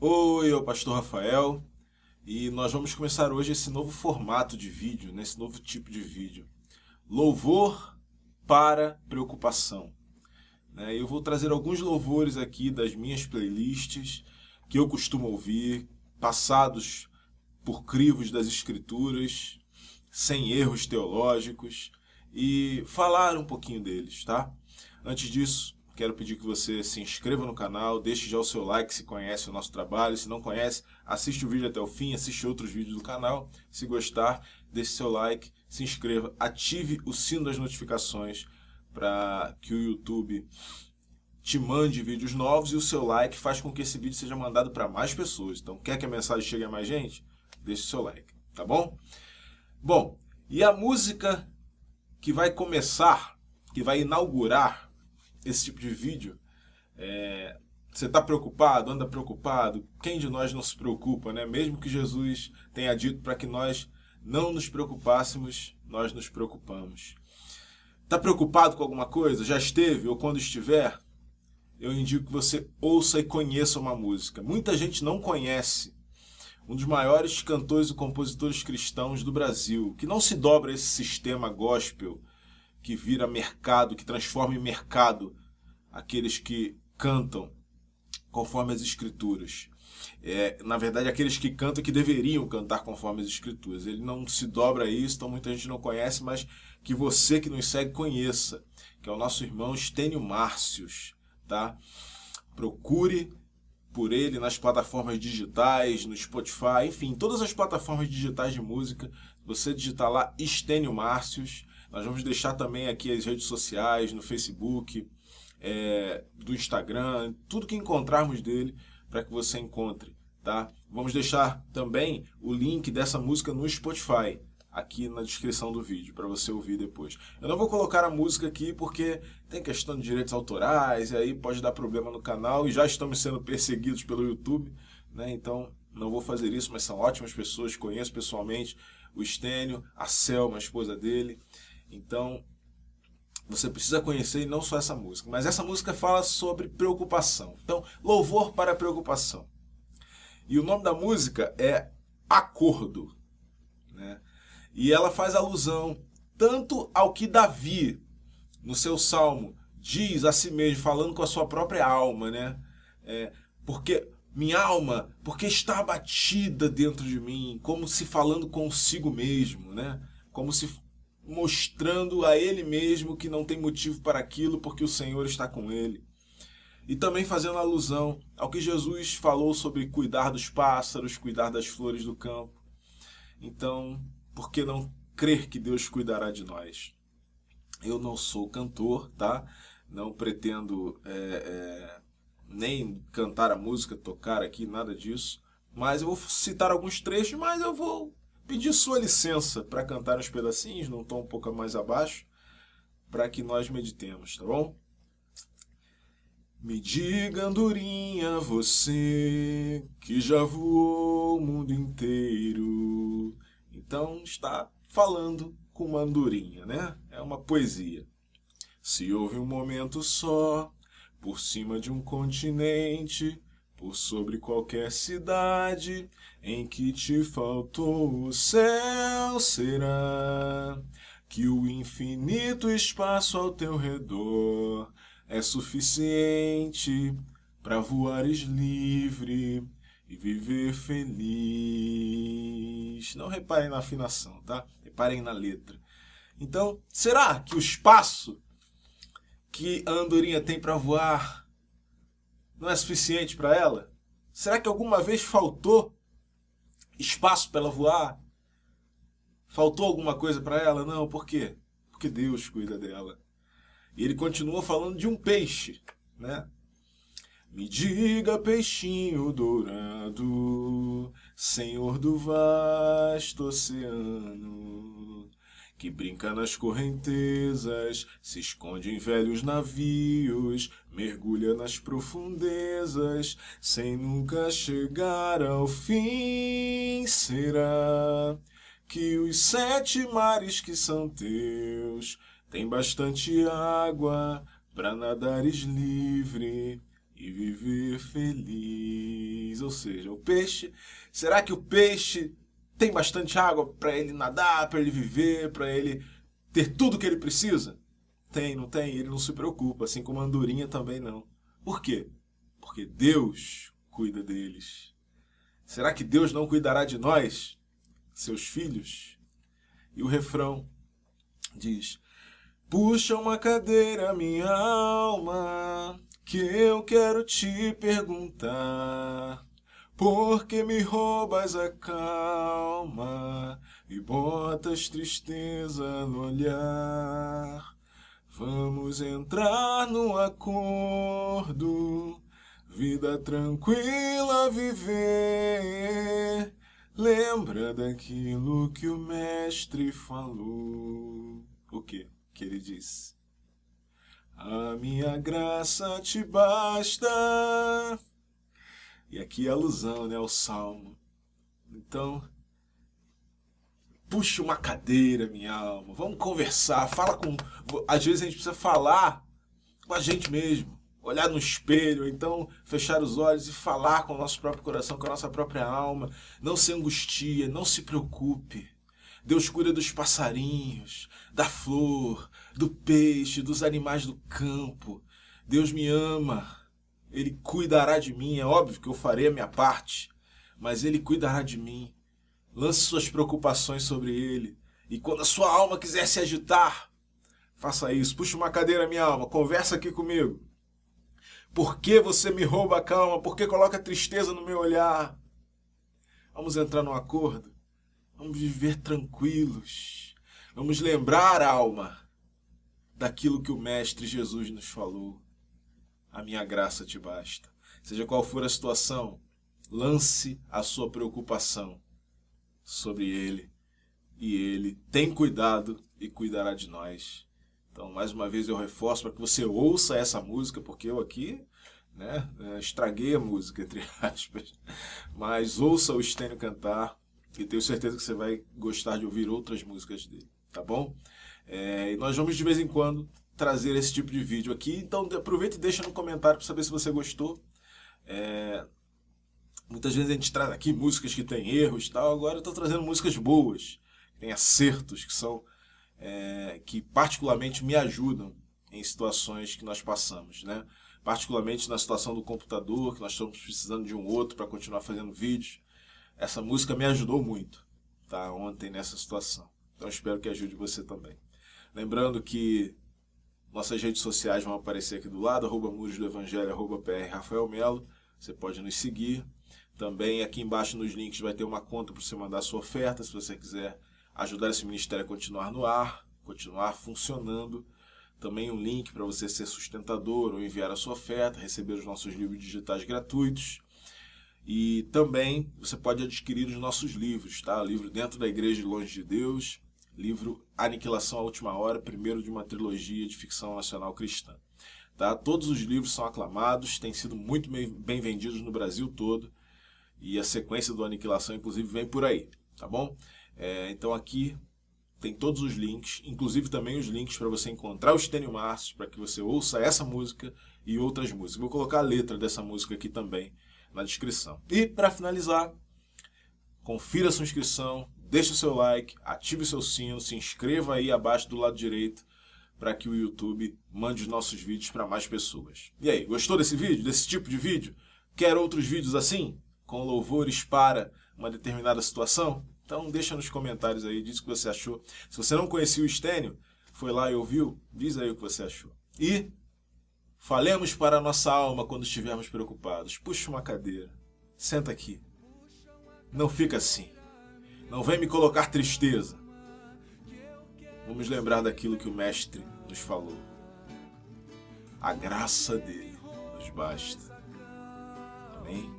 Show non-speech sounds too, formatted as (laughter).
Oi, eu o Pastor Rafael e nós vamos começar hoje esse novo formato de vídeo, nesse né, novo tipo de vídeo. Louvor para preocupação. Né? Eu vou trazer alguns louvores aqui das minhas playlists que eu costumo ouvir, passados por crivos das escrituras, sem erros teológicos, e falar um pouquinho deles, tá? Antes disso, Quero pedir que você se inscreva no canal, deixe já o seu like se conhece o nosso trabalho. Se não conhece, assiste o vídeo até o fim, assiste outros vídeos do canal. Se gostar, deixe seu like, se inscreva, ative o sino das notificações para que o YouTube te mande vídeos novos e o seu like faz com que esse vídeo seja mandado para mais pessoas. Então, quer que a mensagem chegue a mais gente? Deixe seu like, tá bom? Bom, e a música que vai começar, que vai inaugurar esse tipo de vídeo. É, você está preocupado, anda preocupado? Quem de nós não se preocupa, né? Mesmo que Jesus tenha dito para que nós não nos preocupássemos, nós nos preocupamos. Está preocupado com alguma coisa? Já esteve ou quando estiver? Eu indico que você ouça e conheça uma música. Muita gente não conhece um dos maiores cantores e compositores cristãos do Brasil, que não se dobra esse sistema gospel que vira mercado, que transforma em mercado aqueles que cantam conforme as escrituras. É, na verdade, aqueles que cantam que deveriam cantar conforme as escrituras. Ele não se dobra a isso, então muita gente não conhece, mas que você que nos segue conheça, que é o nosso irmão Estênio Márcios, tá? Procure por ele nas plataformas digitais, no Spotify, enfim, todas as plataformas digitais de música. Você digitar lá Estênio Márcios, nós vamos deixar também aqui as redes sociais, no Facebook, é, do Instagram, tudo que encontrarmos dele para que você encontre, tá? Vamos deixar também o link dessa música no Spotify aqui na descrição do vídeo para você ouvir depois. Eu não vou colocar a música aqui porque tem questão de direitos autorais e aí pode dar problema no canal e já estamos sendo perseguidos pelo YouTube, né? Então não vou fazer isso, mas são ótimas pessoas, conheço pessoalmente o Estênio, a Selma, a esposa dele. Então, você precisa conhecer não só essa música, mas essa música fala sobre preocupação. Então, louvor para preocupação. E o nome da música é Acordo. Né? E ela faz alusão tanto ao que Davi, no seu salmo, diz a si mesmo, falando com a sua própria alma, né? É, porque minha alma, porque está abatida dentro de mim, como se falando consigo mesmo, né? Como se mostrando a ele mesmo que não tem motivo para aquilo porque o Senhor está com ele. E também fazendo alusão ao que Jesus falou sobre cuidar dos pássaros, cuidar das flores do campo. Então, por que não crer que Deus cuidará de nós? Eu não sou cantor, tá? Não pretendo é, é, nem cantar a música, tocar aqui, nada disso. Mas eu vou citar alguns trechos, mas eu vou pedir sua licença para cantar uns pedacinhos, num tom um pouco mais abaixo, para que nós meditemos, tá bom? Me diga, andorinha, você que já voou o mundo inteiro. Então está falando com uma andorinha, né? É uma poesia. Se houve um momento só, por cima de um continente, por sobre qualquer cidade em que te faltou o céu será que o infinito espaço ao teu redor é suficiente para voares livre e viver feliz. Não reparem na afinação, tá? Reparem na letra. Então, será que o espaço que a andorinha tem para voar não é suficiente para ela? Será que alguma vez faltou espaço para ela voar? Faltou alguma coisa para ela? Não, por quê? Porque Deus cuida dela. E ele continua falando de um peixe, né? Me diga, peixinho dourado, senhor do vasto oceano, que brinca nas correntezas, se esconde em velhos navios, mergulha nas profundezas, sem nunca chegar ao fim. Será que os sete mares que são teus têm bastante água para nadares livre? e viver feliz. Ou seja, o peixe. Será que o peixe tem bastante água para ele nadar, para ele viver, para ele ter tudo que ele precisa? Tem, não tem, ele não se preocupa, assim como a andorinha também não. Por quê? Porque Deus cuida deles. Será que Deus não cuidará de nós, seus filhos? E o refrão diz: Puxa uma cadeira, minha alma, que eu quero te perguntar. Porque me roubas a calma e botas tristeza no olhar. Vamos entrar num acordo, vida tranquila viver. Lembra daquilo que o mestre falou. O que? Que ele disse? A minha graça te basta. E aqui é alusão né, ao Salmo. Então, puxa uma cadeira, minha alma. Vamos conversar. Fala com. Às vezes a gente precisa falar com a gente mesmo. Olhar no espelho, então fechar os olhos e falar com o nosso próprio coração, com a nossa própria alma. Não se angustia, não se preocupe. Deus cura dos passarinhos, da flor, do peixe, dos animais do campo. Deus me ama. Ele cuidará de mim. É óbvio que eu farei a minha parte, mas Ele cuidará de mim. Lance suas preocupações sobre Ele. E quando a sua alma quiser se agitar, faça isso. Puxa uma cadeira, minha alma. Conversa aqui comigo. Por que você me rouba a calma? Por que coloca tristeza no meu olhar? Vamos entrar num acordo? Vamos viver tranquilos. Vamos lembrar, alma, daquilo que o Mestre Jesus nos falou a minha graça te basta. Seja qual for a situação, lance a sua preocupação sobre ele e ele tem cuidado e cuidará de nós. Então, mais uma vez eu reforço para que você ouça essa música, porque eu aqui né, eh, estraguei a música, (laughs) entre aspas. Mas ouça o Estênio cantar e tenho certeza que você vai gostar de ouvir outras músicas dele, tá bom? É, e nós vamos de vez em quando trazer esse tipo de vídeo aqui. Então aproveita e deixa no comentário para saber se você gostou. É... Muitas vezes a gente traz aqui músicas que tem erros e tal. Agora eu estou trazendo músicas boas, que tem acertos, que são é... que particularmente me ajudam em situações que nós passamos, né? Particularmente na situação do computador, que nós estamos precisando de um outro para continuar fazendo vídeos. Essa música me ajudou muito, tá? Ontem nessa situação. Então espero que ajude você também. Lembrando que nossas redes sociais vão aparecer aqui do lado, arroba Muros do Evangelho, arroba PR Rafael Melo. Você pode nos seguir. Também aqui embaixo nos links vai ter uma conta para você mandar sua oferta, se você quiser ajudar esse ministério a continuar no ar, continuar funcionando. Também um link para você ser sustentador ou enviar a sua oferta, receber os nossos livros digitais gratuitos. E também você pode adquirir os nossos livros, tá? livro Dentro da Igreja e Longe de Deus, livro Aniquilação à Última Hora, primeiro de uma trilogia de ficção nacional cristã. Tá? Todos os livros são aclamados, têm sido muito bem vendidos no Brasil todo, e a sequência do Aniquilação, inclusive, vem por aí, tá bom? É, então aqui tem todos os links, inclusive também os links para você encontrar o Stênio Marcos, para que você ouça essa música e outras músicas. Vou colocar a letra dessa música aqui também na descrição. E, para finalizar, confira sua inscrição deixe seu like, ative o seu sino, se inscreva aí abaixo do lado direito para que o YouTube mande os nossos vídeos para mais pessoas. E aí, gostou desse vídeo, desse tipo de vídeo? Quer outros vídeos assim? Com louvores para uma determinada situação? Então deixa nos comentários aí, diz o que você achou. Se você não conhecia o Estênio, foi lá e ouviu, diz aí o que você achou. E falemos para a nossa alma quando estivermos preocupados. Puxa uma cadeira, senta aqui. Não fica assim. Não vem me colocar tristeza. Vamos lembrar daquilo que o Mestre nos falou. A graça dele nos basta. Amém?